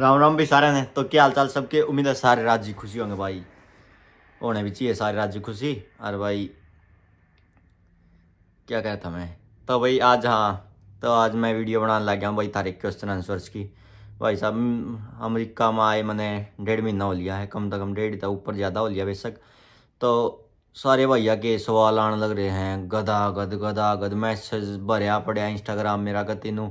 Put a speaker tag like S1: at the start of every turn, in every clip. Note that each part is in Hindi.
S1: राम राम भी सारे ने तो क्या हाल चाल सबके उम्मीद है सारे राज्य खुशी होंगे भाई होने भी चाहिए सारे राज्य खुशी और भाई क्या कहता मैं तो भाई आज हाँ तो आज मैं वीडियो बनाने लग गया हूँ भाई तारे क्वेश्चन आंसर्स की भाई साहब अमेरिका में आए मैंने डेढ़ महीना हो लिया है कम से कम डेढ़ था तो ऊपर ज़्यादा हो लिया बेशक तो सारे भाई के सवाल आने लग रहे हैं गदा गद गदा गद मैसेज भरया पड़ा इंस्टाग्राम मेरा का तेनों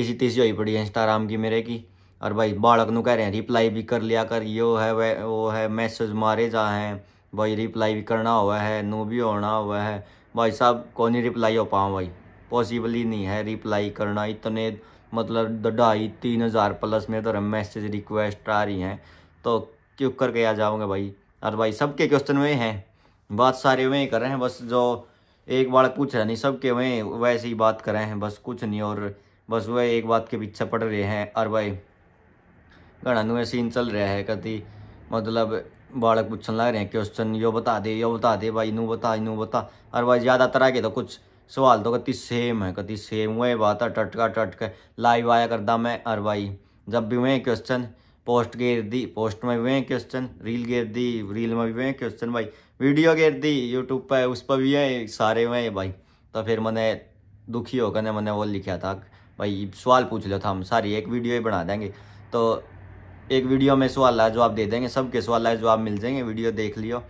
S1: इसी तीसी हुई पड़ी इंस्टाग्राम की मेरे की और भाई बालक न कह रहे हैं रिप्लाई भी कर लिया कर यो है वह वो है मैसेज मारे जा हैं भाई रिप्लाई भी करना हुआ है नो भी होना हुआ है भाई साहब कौन ही रिप्लाई हो पाऊँ भाई पॉसिबल ही नहीं है रिप्लाई करना इतने मतलब ढाई तीन हज़ार प्लस मेरे तो मैसेज रिक्वेस्ट आ रही हैं तो क्यों करके आ जाऊँगा भाई और भाई सबके क्वेश्चन वे हैं बात सारे वही कर रहे हैं बस जो एक बार पूछ रहे नहीं सबके वही वैसे ही बात कर रहे हैं बस कुछ नहीं और बस वह एक बात के पीछे पड़ रहे हैं और भाई घना नुए सीन चल रहा है कति मतलब बालक पूछने लग रहे हैं क्वेश्चन यो बता दे यो बता दे भाई नू बता नू बता और भाई ज़्यादातर आगे तो कुछ सवाल तो कति सेम है कति सेम वही बात है टटका टटका लाइव आया करता मैं और भाई जब भी हुए क्वेश्चन पोस्ट गेर दी पोस्ट में भी हुए क्वेश्चन रील गेर दी रील में भी हुए क्वेश्चन भाई वीडियो घेर दी यूट्यूब पर उस पर भी है सारे हुए हैं भाई तो फिर मैंने दुखी होकर ने मैंने वो लिखा था भाई सवाल पूछ लो था हम सारी एक वीडियो ही बना देंगे तो एक वीडियो में सवाल जवाब दे देंगे सबके सवाल जवाब मिल जाएंगे वीडियो देख लियो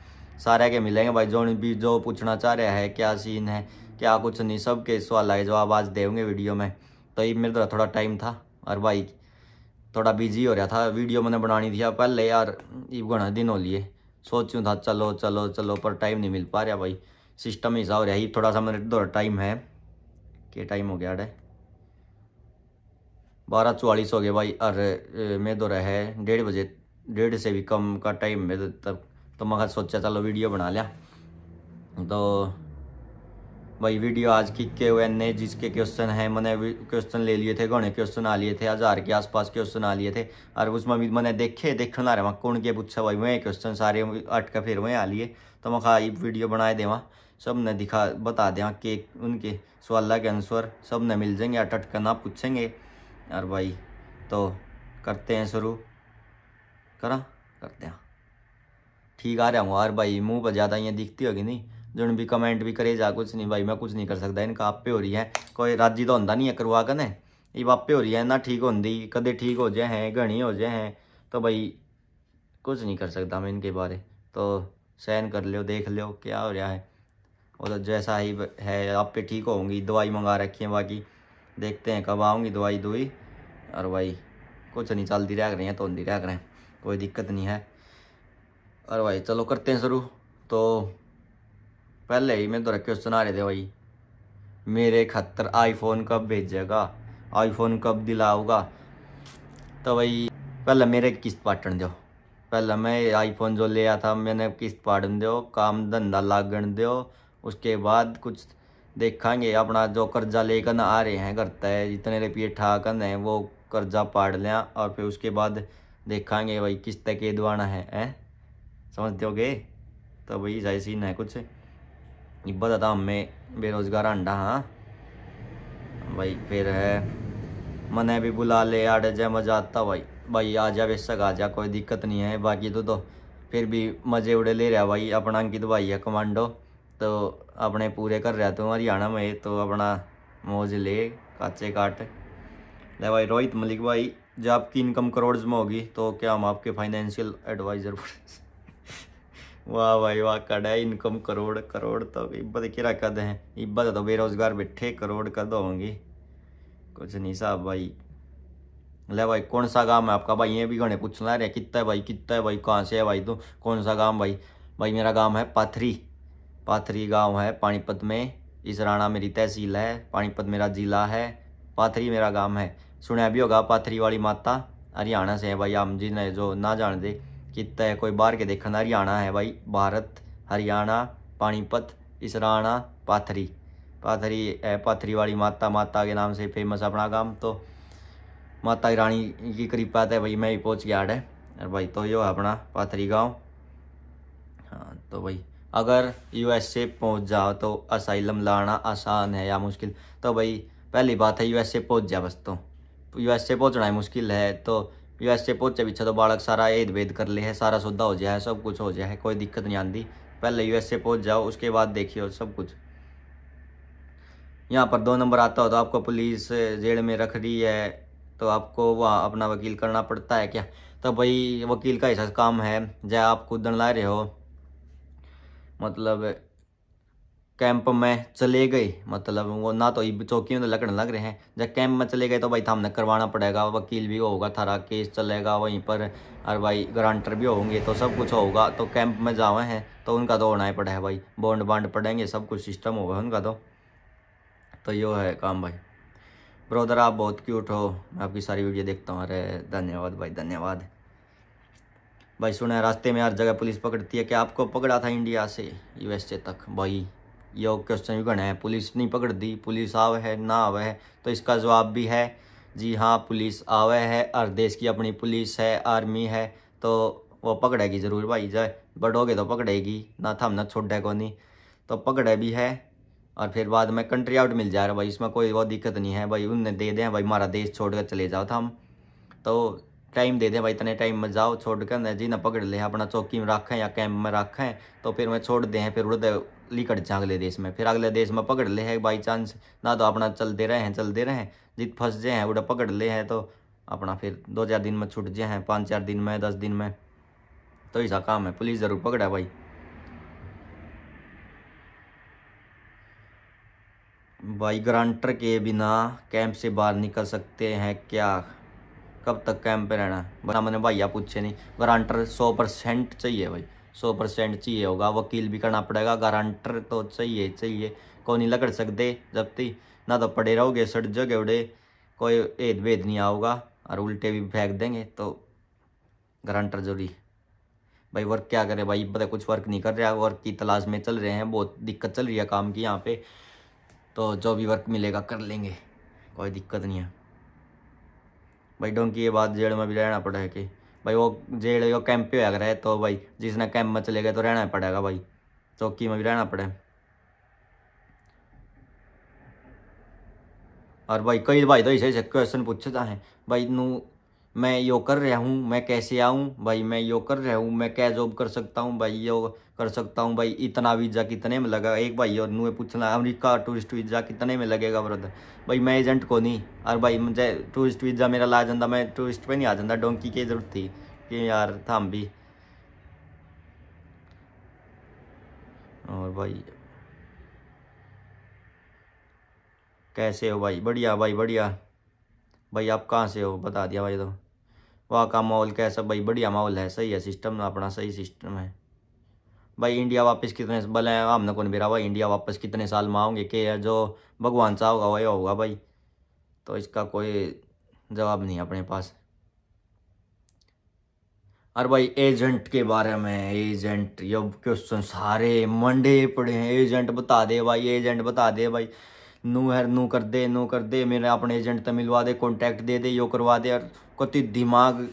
S1: सारे के मिलेंगे भाई जो भी जो पूछना चाह रहे हैं क्या सीन है क्या कुछ नहीं सब के सवाल आए जवाब आज देंगे वीडियो में तो ये मेरे थोड़ा टाइम था और भाई थोड़ा बिजी हो रहा था वीडियो मैंने बनानी थी पहले यार ये घना दिन हो लिए सोचूं था चलो चलो चलो पर टाइम नहीं मिल पा रहा भाई सिस्टम ही सा हो रहा है थोड़ा सा मेरे थोड़ा टाइम है क्या टाइम हो गया अरे बारह चौवालीस हो गए भाई अरे मैं दो तो रहा है डेढ़ बजे डेढ़ से भी कम का टाइम मैं तब तो मैं सोचा चलो वीडियो बना लिया तो भाई वीडियो आज की के एन जिसके क्वेश्चन हैं मैंने क्वेश्चन ले लिए थे घने क्वेश्चन आ लिए थे हज़ार के आसपास क्वेश्चन आ लिए थे और उसमें भी मैंने देखे देखने ला रहे मैं कौन के पूछा भाई वही क्वेश्चन सारे अटके फिर वहीं आ लिए तो मैं खा वीडियो बनाए देवा सब ने दिखा बता दें कि उनके सवाल के आंसर सब ने मिल जाएंगे अट अटका ना पूछेंगे यार भाई तो करते हैं शुरू करा करते हैं ठीक आ रहा हूँ यार भाई मुँह पर ज़्यादा यहाँ दिखती होगी नहीं जो भी कमेंट भी करे जा कुछ नहीं भाई मैं कुछ नहीं कर सकता इनका आपे हो रही है कोई राजी तो होंगे नहीं है करवा कने ये आपे हो रही है ना ठीक होंगी कदे ठीक हो जाए हैं घनी हो जाए हैं तो भाई कुछ नहीं कर सकता मैं इनके बारे तो सहन कर लियो देख लियो क्या हो रहा है और तो जैसा ही है आपे ठीक होगी दवाई मंगा रखी है बाकी देखते हैं कब आऊँगी दवाई दुई और भाई कुछ नहीं चलती रह रही हैं तो रह रहे हैं कोई दिक्कत नहीं है और भाई चलो करते हैं शुरू तो पहले ही मैं तो रखे सुना रहे थे भाई मेरे खतर आईफोन कब भेजेगा आईफोन कब दिलाओगा तो भाई पहले मेरे किस्त पाटन दो पहले मैं आईफोन जो लिया था मैंने किस्त पाटन दो काम धंधा लागन दो उसके बाद कुछ देखेंगे अपना जो कर्जा लेकर आ रहे हैं करता है जितने रुपये ठाकन है वो कर्जा पाड़ लें और फिर उसके बाद देखांगे भाई किस्त के दवाना है समझते हो दोगे तो भाई ऐसा ना है कुछ इब्बत अदा हमें बेरोज़गार अंडा हाँ भाई फिर है मने भी बुला ले आठ जय मजा आता भाई भाई आ जा बेशक आ जा कोई दिक्कत नहीं है बाकी तो तो फिर भी मज़े उड़े ले रहा भाई अपना अंकित भाई है कमांडो तो अपने पूरे कर रहा तो हरियाणा में तो अपना मौज ले काचे काट ले भाई रोहित मलिक भाई जब आपकी इनकम करोड़ में होगी तो क्या हम आपके फाइनेंशियल एडवाइज़र वाह भाई वाह कड़ा इनकम करोड़ करोड़ तो इब्बत किरा कद है इब्बत तो बेरोजगार बैठे करोड़ कद होंगे कुछ नहीं साहब भाई ले भाई कौन सा काम है आपका भाई ये भी घने पूछना रहे कितना है भाई कितना है भाई कहाँ से है भाई तू कौन सा काम भाई भाई मेरा गाँव है पाथरी पाथरी गाँव है पानीपत में इस राणा मेरी तहसील है पानीपत मेरा ज़िला है पाथरी मेरा गाँव है सुने भी होगा पाथरी वाली माता हरियाणा से है भाई हम जी ने जो ना जान दे किता है कोई बहर के ਦੇਖਣ हरियाणा है भाई भारत हरियाणा पानीपत इसराणा पाथरी पाथरी पाथरी वाली माता माता के नाम से फेमस अपना काम तो माता की रानी की कृपा है भाई मैं भी पहुँच गया है और भाई तो यो है अपना पाथरी गांव हाँ तो भाई अगर यूएसए पहुंच जाओ तो असाइलम लाना आसान है या मुश्किल तो भाई पहली बात है यूएसए पहुंच जा बस तो यूएसए पहुंचना ही मुश्किल है तो जो ऐसे पहुंचे पीछे तो बालक सारा ऐद वेद कर ले है सारा सौदा हो जाए सब कुछ हो जाए कोई दिक्कत नहीं आती पहले ए पहुँच जाओ उसके बाद देखियो सब कुछ यहाँ पर दो नंबर आता हो तो आपको पुलिस जेल में रख रही है तो आपको वहाँ अपना वकील करना पड़ता है क्या तो भाई वकील का ऐसा काम है जय आप खुदन ला रहे हो मतलब कैंप में चले गए मतलब वो ना तो चौकी में तो लकड़ लग रहे हैं जब कैंप में चले गए तो भाई थामने करवाना पड़ेगा वकील भी होगा थारा केस चलेगा वहीं पर और भाई ग्रांटर भी होंगे तो सब कुछ होगा तो कैंप में जावे हैं तो उनका तो होना ही पड़ा है भाई बॉन्ड बॉन्ड पड़ेंगे सब कुछ सिस्टम होगा उनका तो तो यो है काम भाई ब्रोदर आप बहुत क्यूट हो मैं आपकी सारी वीडियो देखता हूँ अरे धन्यवाद भाई धन्यवाद भाई सुना है रास्ते में हर जगह पुलिस पकड़ती है क्या आपको पकड़ा था इंडिया से यूएसए तक भाई यो क्वेश्चन गण है पुलिस नहीं पकड़ती पुलिस आवे है ना आवे है तो इसका जवाब भी है जी हाँ पुलिस आवे है हर देश की अपनी पुलिस है आर्मी है तो वो पकड़ेगी ज़रूर भाई जय बढ़ोगे तो पकड़ेगी ना था ना छोड़े को नहीं तो पकड़े भी है और फिर बाद में कंट्री आउट मिल जा रहा भाई इसमें कोई वो दिक्कत नहीं है भाई उनने दे दें भाई हमारा देश छोड़ कर चले जाओ था हम तो टाइम दे दें भाई इतने टाइम में जाओ छोड़ कर जी ना पकड़ ले अपना चौकी में रखें या कैंप में रखें तो फिर मैं छोड़ दें फिर उड़ दे लिकट जाए अगले देश में फिर अगले देश में पकड़ ले है बाई चांस ना तो अपना चलते रहे हैं चलते रहे हैं जित फंस जाए हैं उड़ा पकड़ ले है तो अपना फिर दो चार दिन में छूट जाए हैं पाँच चार दिन में दस दिन में तो ऐसा काम है पुलिस ज़रूर पकड़ा भाई भाई ग्रांटर के बिना कैंप से बाहर निकल सकते हैं क्या कब तक कैंप पे रहना बना मैंने भाई आप पूछे नहीं ग्रांटर सौ परसेंट चाहिए भाई सौ परसेंट चाहिए होगा वकील भी करना पड़ेगा गारंटर तो चाहिए चाहिए कोई नहीं लकड़ सकते जब ती ना तो पड़े रहोगे सड़ जाओगे उड़े कोई भेद भेद नहीं आओगा और उल्टे भी फेंक देंगे तो गारंटर जरूरी भाई वर्क क्या करे भाई पता कुछ वर्क नहीं कर रहा वर्क की तलाश में चल रहे हैं बहुत दिक्कत चल रही है काम की यहाँ पे तो जो भी वर्क मिलेगा कर लेंगे कोई दिक्कत नहीं है भाई डोंकी ये बात जेड़ में भी रहना पड़ा है कि भाई वो जेल जो कैंप पे रहे तो भाई जिसने कैंप में चले गए तो रहना पड़ेगा भाई चौकी में भी रहना पड़े और भाई कई भाई तो ऐसे क्वेश्चन पूछता है भाई नू मैं यो कर रहा हूँ मैं कैसे आऊँ भाई मैं यो कर रहा हूँ मैं क्या जॉब कर सकता हूँ भाई यो कर सकता हूँ भाई इतना वीज़ा कितने में लगा एक भाई और नुए पूछना अमेरिका टूरिस्ट वीज़ा कितने में लगेगा ब्रदर भाई मैं एजेंट को नहीं और भाई मुझे टूरिस्ट वीज़ा मेरा ला जाता मैं टूरिस्ट पे नहीं आ जाता डोंकी की ज़रूरत थी कि यार थाम भी और भाई कैसे हो भाई बढ़िया भाई बढ़िया भाई आप कहाँ से हो बता दिया भाई तो वहाँ का माहौल कैसा भाई बढ़िया माहौल है सही है सिस्टम अपना सही सिस्टम है भाई इंडिया वापस कितने भले है हमने कौन बिरा भाई इंडिया वापस कितने साल में आओगे के है जो भगवान सा होगा वही होगा भाई तो इसका कोई जवाब नहीं अपने पास और भाई एजेंट के बारे में एजेंट ये क्वेश्चन सारे मंडे पड़े हैं एजेंट बता दे भाई एजेंट बता दे भाई नू है नू कर दे नू कर दे मेरे अपने एजेंट तो मिलवा दे कॉन्टैक्ट दे दे यो करवा दे और कति दिमाग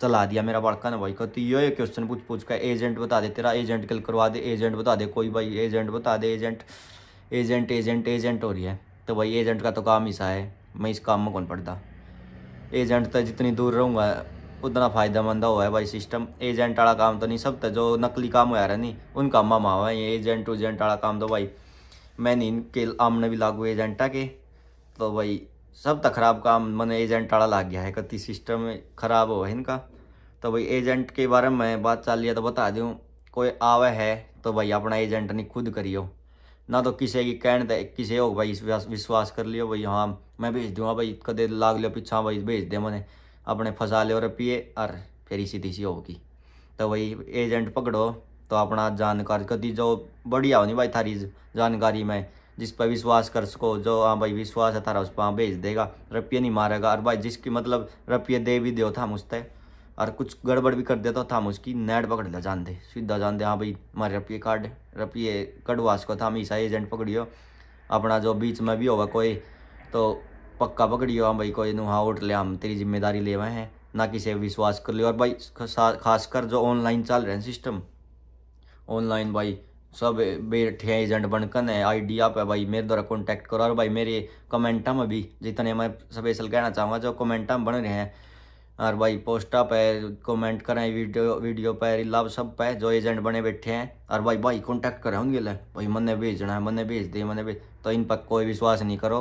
S1: चला दिया मेरा बड़का ने भाई का तो ये क्वेश्चन पूछ पूछ का एजेंट बता दे तेरा एजेंट कल करवा दे एजेंट बता दे कोई भाई एजेंट बता दे एजेंट एजेंट एजेंट एजेंट हो रही है तो भाई एजेंट का तो काम ही सा है मैं इस काम में कौन पड़ता एजेंट तो जितनी दूर रहूँगा उतना फ़ायदेमंद हुआ है भाई सिस्टम एजेंट वाला काम तो नहीं सब तो जो नकली काम हो रहा नहीं उनका मामा हुआ ये एजेंट उजेंट वाला काम तो भाई मैं नहीं इनके आमने भी लागू एजेंटा के तो भाई सब खराब काम मैंने एजेंट आड़ा लाग गया है कति सिस्टम खराब हो इनका तो भाई एजेंट के बारे में बात चल लिया तो बता दूँ कोई आवे है तो भाई अपना एजेंट नहीं खुद करियो ना तो किसी की कहने तो किसी हो भाई विश्वास कर लियो भाई हाँ मैं भेज दूँगा भाई कदे लाग लियो पीछा भाई भेज दे मैंने अपने फंसा लियो रपिए और फिर इसी तीसी होगी तो भाई एजेंट पकड़ो तो अपना जानकारी कभी जो बढ़िया होनी भाई थारी जानकारी में जिस पर विश्वास कर सको जो हाँ भाई विश्वास है तारा उस पर हाँ भेज देगा रुपये नहीं मारेगा और भाई जिसकी मतलब रुपये दे भी दो था मुझते और कुछ गड़बड़ भी कर देता तो था हम उसकी नेट पकड़ ले जानते सीधा जानते हाँ भाई हमारे रुपये कार्ड रुपये कटवा सको था हम ईसा एजेंट पकड़ियो अपना जो बीच में भी होगा कोई तो पक्का पकड़ियो हाँ भाई कोई नुहा उठ ले हम तेरी जिम्मेदारी ले हुए हैं ना किसी विश्वास कर लियो और भाई खासकर जो ऑनलाइन चल रहे हैं सिस्टम ऑनलाइन भाई सब बैठे हैं एजेंट बनकन है आइडिया पे भाई मेरे द्वारा कॉन्टैक्ट करो और भाई मेरे कमेंटा में भी जितने मैं स्पेशल कहना चाहूँगा जो कमेंटा में बन रहे हैं और भाई पोस्टा पे कमेंट करें वीडियो वीडियो पे लाभ सब पे जो एजेंट बने बैठे हैं और भाई भाई कॉन्टैक्ट करें होंगे लिए भाई मन्ने भेजना है मन्ने भेज दिए मैंने भेज तो इन पर कोई विश्वास नहीं करो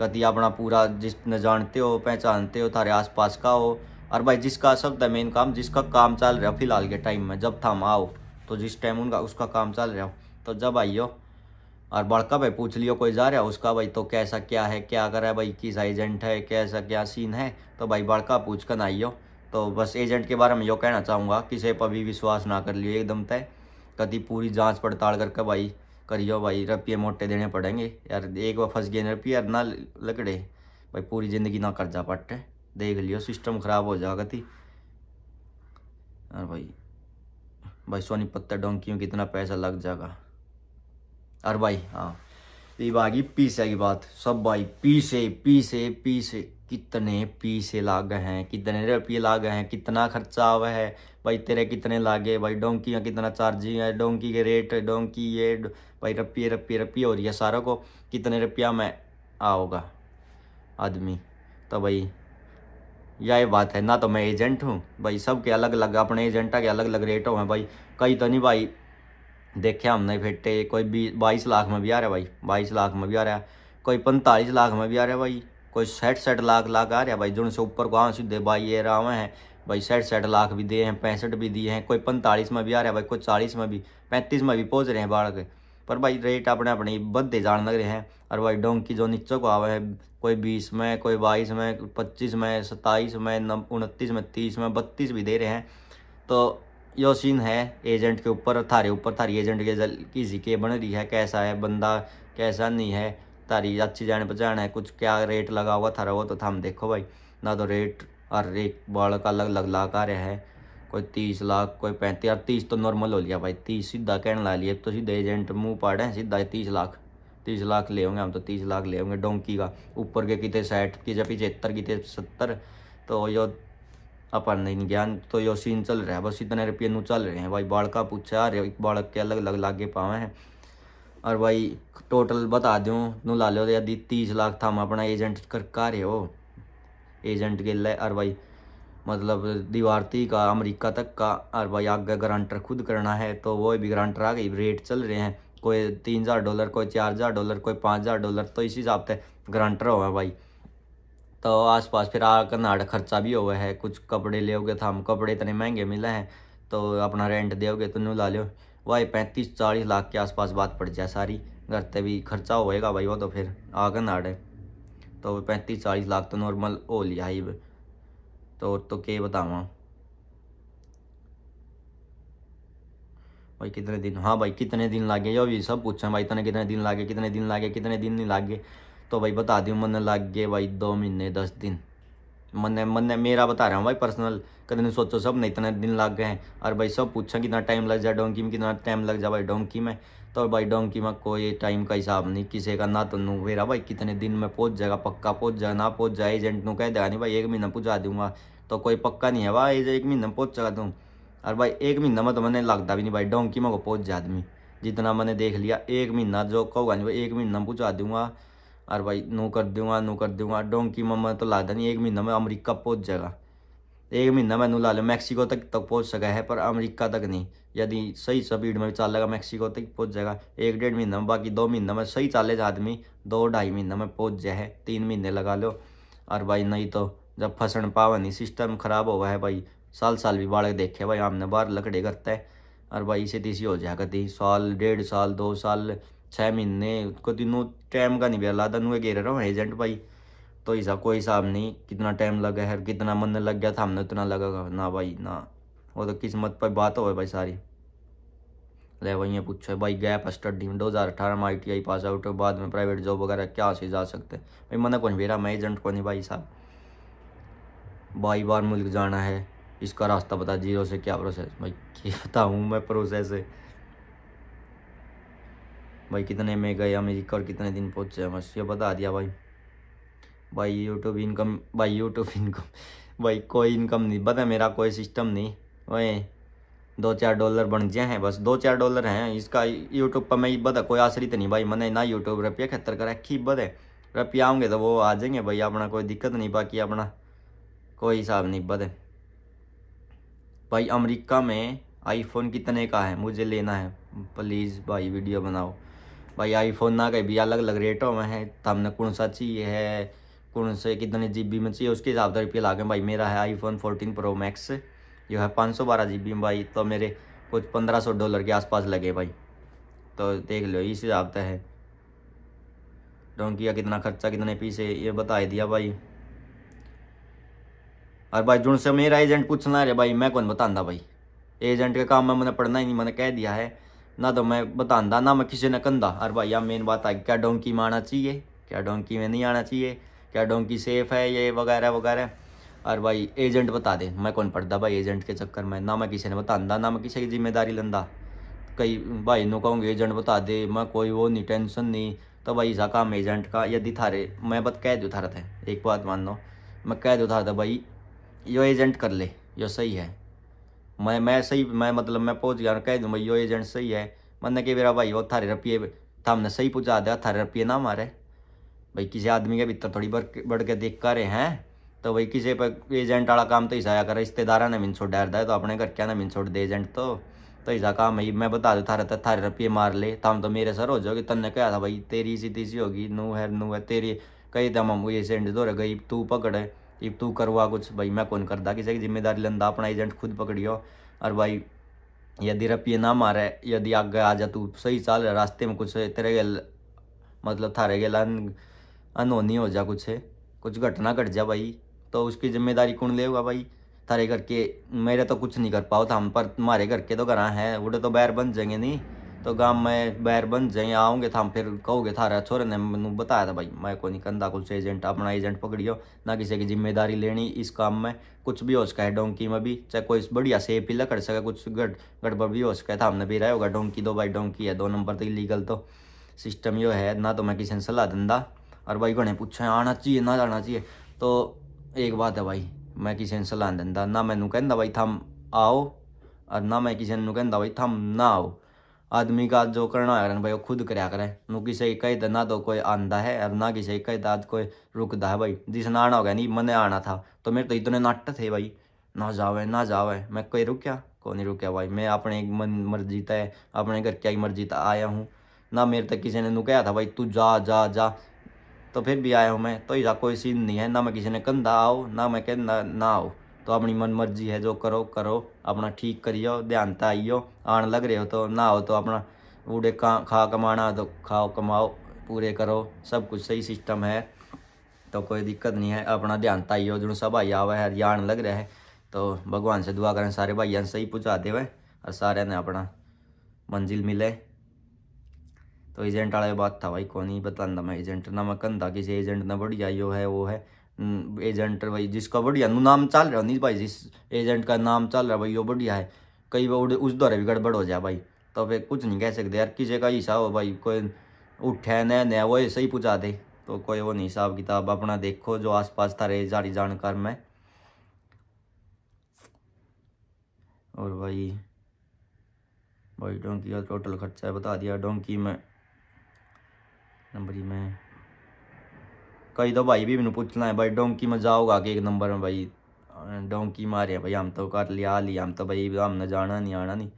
S1: कति अपना पूरा जिसने जानते हो पहचानते हो आस पास का हो और भाई जिसका सब द मेन काम जिसका काम चल रहा है फिलहाल के टाइम में जब था आओ तो जिस टाइम उनका उसका काम चल रहा हो तो जब आइयो और बड़का भाई पूछ लियो कोई जा रहा उसका भाई तो कैसा क्या है क्या कर रहा है भाई किस एजेंट है कैसा क्या सीन है तो भाई बड़का पूछ कर आइयो तो बस एजेंट के बारे में यो कहना चाहूँगा किसी पर भी विश्वास ना कर लियो एकदम तय कति पूरी जांच पड़ताल करके भाई करियो भाई रुपये मोटे देने पड़ेंगे यार एक बार फंस गए रुपये यार ना लकड़े भाई पूरी ज़िंदगी ना कर्जा पट्टे देख लियो सिस्टम ख़राब हो जाएगा कति और भाई भाई सोनी पत्ता डोंकियों कितना पैसा लग जाएगा अरे भाई हाँ ये बाकी पीसे की बात सब भाई पीसे पीसे पीसे कितने पीसे लागे हैं कितने रुपये लागे हैं कितना खर्चा आवे है भाई तेरे कितने लागे भाई डोंकी का कितना चार्जिंग है डोंकी के रेट डोंकी ये भाई रपिए रपिए रपिए और है सारा को कितने रुपया में आओगा आदमी तो भाई यह बात है ना तो मैं एजेंट हूँ भाई सबके अलग अलग अपने एजेंटा के अलग अलग रेट हो भाई कई तो नहीं भाई देखे हमने फेटे कोई बीस बाईस लाख में भी आ रहा है भाई बाईस लाख में भी आ रहा है कोई पैंतालीस लाख में भी आ रहा है भाई कोई साठ साठ लाख लाख आ रहा है भाई जो से ऊपर को आँ सीधे भाई ये रावे हैं भाई साठ साठ लाख भी दिए हैं पैंसठ भी दिए हैं कोई पैंतालीस में भी आ रहा है भाई कोई चालीस में भी पैंतीस में भी पहुँच रहे हैं बाढ़ के पर भाई रेट अपने अपने बदते जान लग रहे हैं और भाई डोंकी जो नीचे को आवे है कोई बीस में कोई बाईस में पच्चीस में सत्ताईस में उनतीस में तीस में बत्तीस भी दे रहे हैं तो यो सीन है एजेंट के ऊपर थारे ऊपर थारी एजेंट के जल की जी के बन रही है कैसा है बंदा कैसा नहीं है थारी अच्छी जान पहचान है कुछ क्या रेट लगा हुआ थारा वो तो थम देखो भाई ना तो रेट और रेट बाल का अलग अलग रहा है कोई तीस लाख कोई पैंती हज़ार तीस तो नॉर्मल हो लिया भाई तीस सीधा कहने ला लिए तो सीधा एजेंट मुँह पाड़े हैं सीधा तीस लाख तीस लाख ले होंगे हम तो तीस लाख ले होंगे डोंकी का ऊपर के कितने साठ कितने पिचहत्तर कितने सत्तर तो यो अपन नहीं ज्ञान तो यो सीन चल रहा है बस इतने रुपये नू चल रहे हैं भाई बाढ़ पूछा अरे बाढ़ के अलग अलग लागे पावे हैं और भाई टोटल बता दूँ नू ला लो तो यदि तीस लाख था हम अपना एजेंट कर का रहे हो एजेंट के लिए और भाई मतलब दीवारती का अमेरिका तक का भाई आगे ग्रांटर खुद करना है तो वो भी ग्रांटर आ गई रेट चल रहे हैं कोई तीन हज़ार डॉलर कोई चार हज़ार डॉलर कोई पाँच हज़ार डॉलर तो इसी हिसाब से ग्रांटर होगा भाई तो आसपास फिर आ नाड़ खर्चा भी हुआ है कुछ कपड़े लेगे तो हम कपड़े इतने महंगे मिले हैं तो अपना रेंट दोगे तो नू ला लो भाई पैंतीस चालीस लाख के आसपास बात पड़ जाए सारी घर से भी खर्चा होएगा भाई वो तो फिर आ कर है तो पैंतीस चालीस लाख तो नॉर्मल हो लिया ही तो तो के बतावा भाई कितने दिन हाँ भाई कितने दिन लागे जो भी सब पूछे भाई इतने कितने दिन लागे कितने दिन लागे कितने दिन नहीं लागे तो भाई बता दी मन लाग गए भाई दो महीने दस दिन मन मन मेरा बता रहा हूँ भाई पर्सनल कदम नहीं सोचो सब नहीं इतने दिन लग गए हैं और भाई सब पूछा कितना टाइम लग जाए डोंकी में कितना टाइम लग जाए भाई डोंकी में तो भाई डोंकी में कोई टाइम का हिसाब नहीं किसी का ना तुम मेरा भाई कितने दिन में पहुंच जाएगा पक्का पहुंच जाएगा ना पहुंच जाए एजेंट नु कह देगा नहीं भाई एक महीना पहुँचा दूंगा तो कोई पक्का नहीं है भाई एक महीना पहुंच जाएगा तुम और भाई एक महीना में तो मैंने लगता भी नहीं भाई डोंकी में को पहुँच जा आदमी जितना मैंने देख लिया एक महीना जो कहूँगा नहीं भाई एक महीना पहुँचा दूंगा और भाई नू कर दूंगा नू कर दूंगा डोंकी मैं तो लगता नहीं एक महीना में अमरीका पहुँच जाएगा एक महीना मैं ला लो मैक्सीको तक तक पहुँच सका है पर अमरीका तक नहीं यदि सही स्पीड में चल लगा मैक्सीको तक पहुँच जाएगा एक डेढ़ महीना बाकी दो महीना में सही चाले आदमी दो ढाई महीना में पहुंच जाए तीन महीने लगा लो और भाई नहीं तो जब फंसन पावन सिस्टम खराब हुआ है भाई साल साल भी बाढ़ देखे भाई आमने बाहर लकड़े करता है और भाई इसे तीसी हो जाएगा ती साल डेढ़ साल दो साल छः महीने को तीनों टाइम का नहीं बेला था नुए घेर रहा हूँ एजेंट भाई तो ऐसा कोई हिसाब नहीं कितना टाइम लगा है कितना मन लग गया था हमने उतना लगा ना भाई ना वो तो किस्मत पर बात हो भाई सारी ले वही ये पूछो भाई गैप स्टडी में दो हज़ार अठारह में I T I pass out बाद में प्राइवेट जॉब वगैरह क्या से जा सकते भाई मैंने कौन मेरा मैं एजेंट कौन है भाई साहब बाई बार मुल्क जाना है इसका रास्ता बता जीरो से क्या प्रोसेस भाई क्या बताऊँ मैं प्रोसेस है भाई कितने में गए अमेरिका और कितने दिन पहुँचे बस ये बता दिया भाई भाई यूट्यूब इनकम भाई यूट्यूब इनकम भाई कोई इनकम नहीं बता मेरा कोई सिस्टम नहीं वही दो चार डॉलर बन जाए हैं बस दो चार डॉलर हैं इसका यूट्यूब पर मैं बता कोई आश्रित नहीं भाई मैंने ना यूट्यूब रुपया खतर कर रखी बदे रुपया आऊँगे तो वो आ जाएंगे भाई अपना कोई दिक्कत नहीं बाकी अपना कोई हिसाब नहीं बदे भाई अमेरिका में आईफोन कितने का है मुझे लेना है प्लीज़ भाई वीडियो बनाओ भाई आईफोन ना कहीं भी अलग अलग रेटों में है तो हमने कौन सा चाहिए है कौन से कितने जी बी में चाहिए उसके हिसाब से रुपये लागें भाई मेरा है आईफोन 14 प्रो मैक्स जो है पाँच सौ बारह जी बी में भाई तो मेरे कुछ पंद्रह सौ डॉलर के आसपास लगे भाई तो देख लो इस हिसाब से है डोंकी तो का कितना खर्चा कितने पीछे ये बता दिया भाई और भाई जुड़ से मेरा एजेंट पूछना रे भाई मैं कौन बताता भाई एजेंट का काम में मैंने पढ़ना ही नहीं मैंने कह दिया है ना तो मैं बताता ना मैं किसी ने कंधा अरे भाई यहाँ मेन बात आई क्या डोंकी में आना चाहिए क्या डोंकी में नहीं आना चाहिए क्या डोंकी सेफ़ है ये वगैरह वगैरह और भाई एजेंट बता दे मैं कौन पढ़ता भाई एजेंट के चक्कर में ना मैं किसी ने बता ना मैं किसी की जिम्मेदारी लंदा कई भाई नो कहूँगी एजेंट बता दे मैं कोई वो नहीं टेंशन नहीं तो भाई सा काम एजेंट का यदि थारे मैं बत कह दूँ थारा थे एक बात मान लो मैं कह दूँ थारा था भाई यो एजेंट कर ले यो सही है मैं मैं सही मैं मतलब मैं पहुँच गया कह दूँ भाई यो एजेंट सही है मैंने कि मेरा भाई वो थारे रपिए था हमने सही पहुँचा दिया थारे रपिए ना मारे भाई किसी आदमी के भीतर थोड़ी बढ़ के देख कर रहे हैं तो भाई किसी पर एजेंट वाला काम तो ऐसा आया कर रिश्तेदारा ने मिन छोड़ डरता है तो अपने घर क्या ना मिन छोड़ दे एजेंट तो तो ऐसा काम भाई मैं बता दे थारे थारे रुपये मार ले तम तो मेरे सर हो जाओगे तन्ने कहा था भाई तेरी सी तीसी होगी नू है नू है तेरी कही तम हम एजेंट दो गई तू पकड़े इब तू करवा कुछ भाई मैं कौन करता किसी की जिम्मेदारी लंदा अपना एजेंट खुद पकड़ियो और भाई यदि रुपये ना मारे यदि आगे आ जा तू सही चाल रास्ते में कुछ तेरे गल मतलब थारे गलन अनहोनी हो जा कुछ कुछ घटना घट जा भाई तो उसकी जिम्मेदारी कौन लेगा भाई थारे घर के मेरे तो कुछ नहीं कर पाओ था हम पर तुम्हारे घर के तो घर है उड़े तो बैर बन जाएंगे नहीं तो गांव में बैर बन जाएंगे आओगे था हम फिर कहोगे थारा छोरे ने मैं बताया था भाई मैं कोई नहीं कंधा कुछ एजेंट अपना एजेंट पकड़ियो ना किसी की जिम्मेदारी लेनी इस काम में कुछ भी हो सका है डोंकी में भी चाहे कोई बढ़िया सेफ ही लकड़ सके कुछ गड़ गड़बड़ भी हो सका था हमने भी रहे होगा डोंकी दो भाई डोंकी है दो नंबर तक लीगल तो सिस्टम तो। यो है ना तो मैं किसी ने सलाह दंदा और भाई घने पूछा आना चाहिए ना जाना चाहिए तो एक बात है भाई मैं किसी ने सलाह दिता ना मैं कहता भाई थम आओ और ना मैं किसी ने कहता भाई थम ना आओ आदमी का जो करना है भाई वो खुद कराया करें नू किसी कही दे ना तो कोई आंदा है और ना किसी कही दे कोई रुकता है भाई जिसने आना हो गया नहीं मैंने आना था तो मेरे तो इतने नट थे भाई ना जावे ना जावे मैं कोई रुकया को नहीं रुकया भाई मैं अपने मन मर्जी तय अपने घर क्या मर्जी तय आया हूँ ना मेरे तक किसी ने कहया था भाई तू जा जा जा तो फिर भी आया हूँ मैं तो इसका कोई सीन नहीं है ना मैं किसी ने कंधा आओ ना मैं कह ना, आओ तो अपनी मन मर्जी है जो करो करो अपना ठीक करियो ध्यान तो आइयो आन लग रहे हो तो ना हो तो अपना बूढ़े का खा कमाना तो खाओ कमाओ पूरे करो सब कुछ सही सिस्टम है तो कोई दिक्कत नहीं है अपना ध्यान तो आइयो जो सब भाई आवा है यान लग रहा है तो भगवान से दुआ करें सारे भाइयों सही पहुँचा दे और सारे ने अपना मंजिल मिले तो एजेंट वाला बात था भाई को नहीं बता मैं एजेंट ना मैं कंधा किसी एजेंट ना बढ़िया यो है वो है एजेंट भाई जिसका बढ़िया नाम चल रहा नहीं भाई जिस एजेंट का नाम चल रहा भाई वो बढ़िया है कई बार उस द्वारा भी गड़बड़ हो जाए भाई तो फिर कुछ नहीं कह सकते यार किसी का हिसाब हो भाई कोई उठे नया नया वो ऐसे ही पूछा दे तो कोई वो नहीं हिसाब किताब अपना देखो जो आस पास था सारी जानकार में और भाई भाई डोंकी का टोटल खर्चा बता दिया डोंकी में नंबर जी मैं कई तो भाई भी मैंने पूछना है भाई डोंकी में जाओगा कि एक नंबर में भाई डोंकी मारे भाई हम तो कर लिया आ लिया हम तो भाई हमने जाना नहीं आना नहीं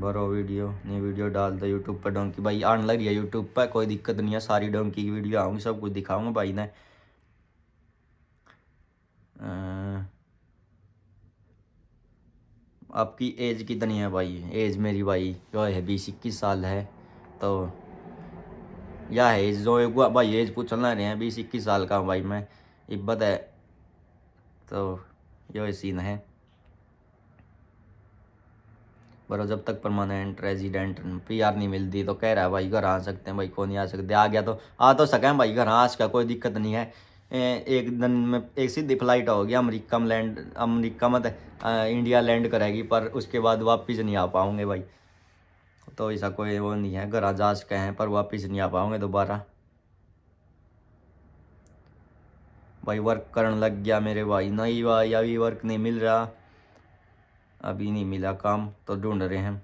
S1: भरो वीडियो नहीं वीडियो डाल दो यूट्यूब पर डोंकी भाई आने लगी है यूट्यूब पर कोई दिक्कत नहीं है सारी डोंकी की वीडियो आऊँगी सब कुछ दिखाऊंगा भाई ने आपकी एज कितनी है भाई एज मेरी भाई जो है बीस इक्कीस साल है तो या है एज जो एक भाई एज पूछ ना रहे हैं बीस इक्कीस साल का भाई मैं इब्बत है तो यो सीन है पर जब तक परमानेंट रेजिडेंट पीआर नहीं मिलती तो कह रहा है भाई घर आ सकते हैं भाई कौन नहीं आ सकते आ गया तो आ तो सकें भाई घर आज का कोई दिक्कत नहीं है एक दिन में एक सीधी फ्लाइट होगी अमेरिका में लैंड अमेरिका में इंडिया लैंड करेगी पर उसके बाद वापिस नहीं आ पाऊँगे भाई तो ऐसा कोई वो नहीं है घर जा चुके हैं पर वापिस नहीं आ पाऊँगे दोबारा भाई वर्क कर लग गया मेरे भाई नहीं भाई अभी वर्क नहीं मिल रहा अभी नहीं मिला काम तो ढूंढ रहे हैं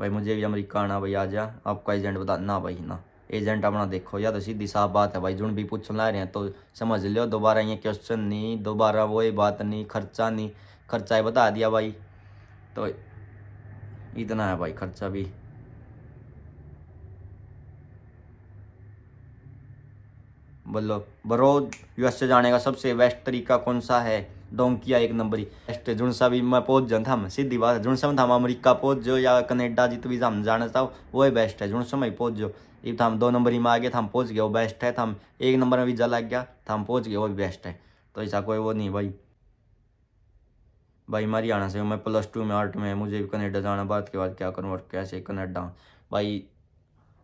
S1: भाई मुझे भी अमेरिका आना भाई आ जा आपका एजेंट बता ना भाई ना एजेंट अपना देखो या तो सीधी साफ बात है भाई जुड़ भी पूछ ला रहे हैं तो समझ लियो दोबारा ये क्वेश्चन नहीं दोबारा वही बात नहीं खर्चा नहीं खर्चा ही बता दिया भाई तो इतना है भाई खर्चा भी बोलो बरो यूएसए जाने का सबसे बेस्ट तरीका कौन सा है डोंकिया एक नंबर ही बेस्ट जुनसा भी मैं पहुंच जाता हम सीधी बात है जुड़सम था अमरीका पहुंच जाओ या कनेडा जित भी हम जाना चाहो वही बेस्ट है जुनसा में ही पहुंच जाओ इफ तो हम दो नंबर में आ गए तो हम पहुँच गए वो बेस्ट है तो हम एक नंबर में भी जल आ गया तो हम पहुँच गए वो भी बेस्ट है तो ऐसा कोई वो नहीं भाई भाई मैं हरियाणा से हूँ मैं प्लस टू में आर्ट में मुझे भी कनेडा जाना बाद के बाद क्या करूँ और कैसे कनेडा भाई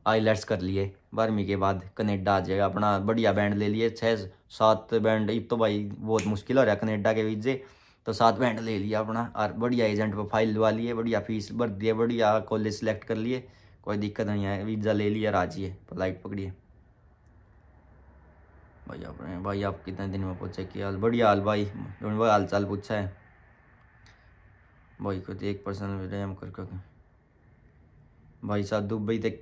S1: आईलेट्स कर लिए बारहवीं के बाद कनेडा आ जाएगा अपना बढ़िया बैंड ले लिए छः सात बैंड तो भाई बहुत मुश्किल हो रहा है कनेडा के वीजे तो सात बैंड ले लिया अपना और बढ़िया एजेंट पर फाइल लवा लिए बढ़िया फीस भर दिए बढ़िया कॉलेज सेलेक्ट कर लिए कोई दिक्कत नहीं है वीज़ा ले लिया राजी है फ्लाइट पकड़िए भाई अपने भाई आप कितने दिन में पहुँचे कि हाल बढ़िया हाल भाई दोनों भाई हाल चाल पूछा है भाई खुद एक पर्सन व्यायाम कर तो। भाई साहब दुबई तक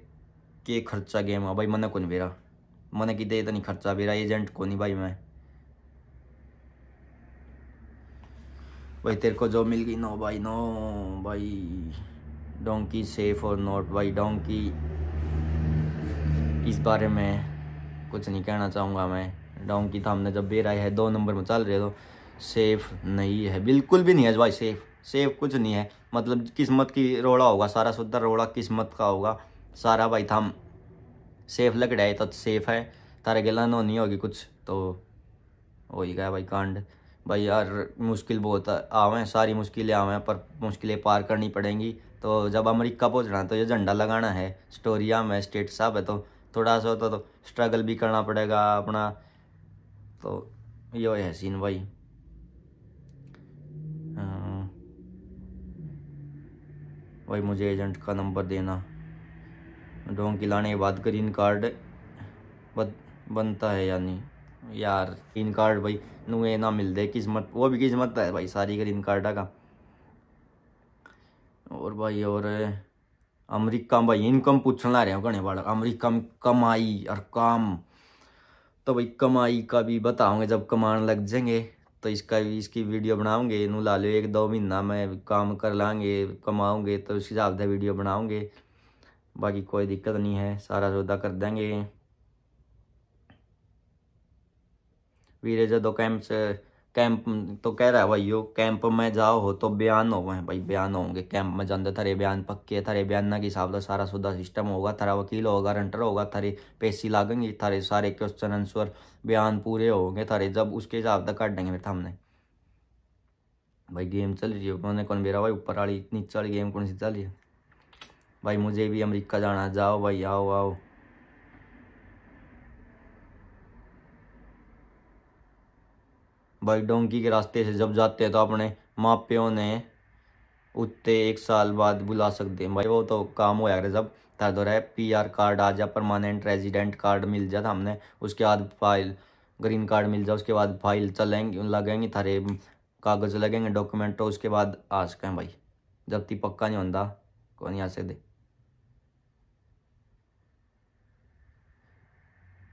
S1: के खर्चा गेम हो भाई मना कौन बेरा मन कि इतना नहीं खर्चा बेरा एजेंट को नहीं भाई मैं भाई तेरे को जॉब मिल गई नो भाई नो भाई डोंकी सेफ और नॉट बाई डोंकी इस बारे में कुछ नहीं कहना चाहूँगा मैं डोंकी था हमने जब बेरा है दो नंबर में चल रहे तो सेफ नहीं है बिल्कुल भी नहीं है भाई सेफ सेफ कुछ नहीं है मतलब किस्मत की रोड़ा होगा सारा सुधर रोड़ा किस्मत का होगा सारा भाई थाम सेफ लग रहा है तो सेफ है तारे गला नो नहीं होगी कुछ तो हो ही गया भाई कांड भाई यार मुश्किल बहुत आवें सारी मुश्किलें आवें पर मुश्किलें पार करनी पड़ेंगी तो जब अमेरिका है तो ये झंडा लगाना है स्टोरिया में स्टेट साहब है तो थोड़ा सा तो, तो स्ट्रगल भी करना पड़ेगा अपना तो यो है सीन भाई भाई मुझे एजेंट का नंबर देना डोंकी लाने के बाद ग्रीन कार्ड बद, बनता है यानी यार ग्रीन कार्ड भाई नुए ना मिल दे किस्मत वो भी किस्मत है भाई सारी ग्रीन कार्डा का और भाई और अमरीका भाई इनकम पूछण ला रहे हो घने बालक अमरीका में कमाई और काम तो भाई कमाई का भी बताओगे जब कमान लग जाएंगे तो इसका भी इसकी वीडियो बनाओगे इन ला लो एक दो महीना में काम कर लाएंगे कमाओगे तो उस हिसाब से वीडियो बनाओगे बाकी कोई दिक्कत नहीं है सारा सौदा कर देंगे वीरे जदों कैंप से कैंप तो कह रहा है भाई यो कैंप में जाओ हो तो बयान हो गए भाई बयान होंगे कैंप में जाते थरे बयान पक्के थरे बयान के हिसाब से सारा सुधा सिस्टम होगा थरा वकील होगा रंटर होगा थरे पेशी लागेंगे थरे सारे क्वेश्चन आंसर बयान पूरे होंगे थरे जब उसके हिसाब से काट देंगे फिर हमने भाई गेम चल रही है उन्होंने कौन मेरा भाई ऊपर वाली नीचे चल गेम कौन सी चल रही है भाई मुझे भी अमरीका जाना जाओ भाई आओ आओ भाई डोंकी के रास्ते से जब जाते हैं तो अपने माँ प्यो ने उत्ते एक साल बाद बुला सकते हैं भाई वो तो काम हो जाएगा जब था तो रहा पी आर कार्ड आ जा परमानेंट रेजिडेंट कार्ड मिल जाए हमने उसके बाद फाइल ग्रीन कार्ड मिल जाए उसके बाद फाइल चलेंगे लगेंगे थारे कागज लगेंगे डॉक्यूमेंट तो उसके बाद आ सकें भाई जब ती पक्का नहीं होता कौन यहाँ से दे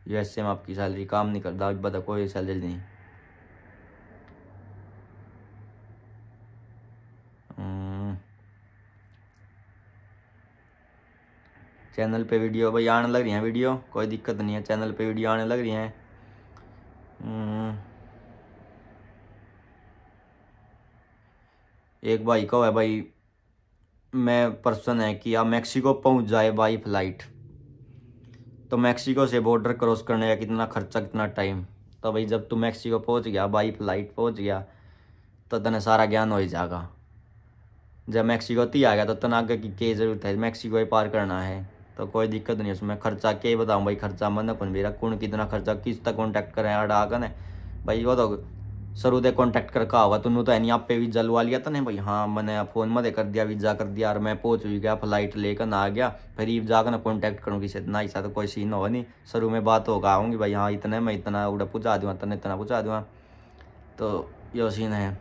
S1: यूएसए में आपकी सैलरी काम नहीं करता बता कोई सैलरी नहीं चैनल पे वीडियो भाई आने लग रही हैं वीडियो कोई दिक्कत नहीं है चैनल पे वीडियो आने लग रही हैं हम्म। एक भाई कहो है भाई मैं पर्सन है कि आप मैक्सिको पहुंच जाए बाई फ्लाइट तो मैक्सिको से बॉर्डर क्रॉस करने का कितना खर्चा कितना टाइम तो भाई जब तू मैक्सिको पहुंच गया बाई फ्लाइट पहुंच गया तो तेने सारा ज्ञान हो ही जाएगा जब मैक्सिको ती आ गया तो तना आगे की क्या जरूरत है मैक्सिको ही पार करना है तो कोई दिक्कत नहीं उसमें खर्चा क्या ही बताऊँ भाई खर्चा मन कौन मेरा कौन कितना खर्चा किस तक कॉन्टैक्ट करें अड़ा कन भाई वो तो सरुदे कॉन्टैक्ट कर का हुआ तुमने तो है नहीं आप पे भी जलवा लिया था ना भाई हाँ मैंने फ़ोन मत कर दिया वीज़ा कर दिया और मैं पहुँच भी गया फ्लाइट लेकर ना आ गया फिर ईब जाकर ना कॉन्टैक्ट करूँ किसी इतना ऐसा तो कोई सीन हो नहीं सरू में बात होगा आऊँगी भाई हाँ इतना मैं इतना उड़ा पूछा दूँ इतना इतना पूछा दूँ तो यो सीन है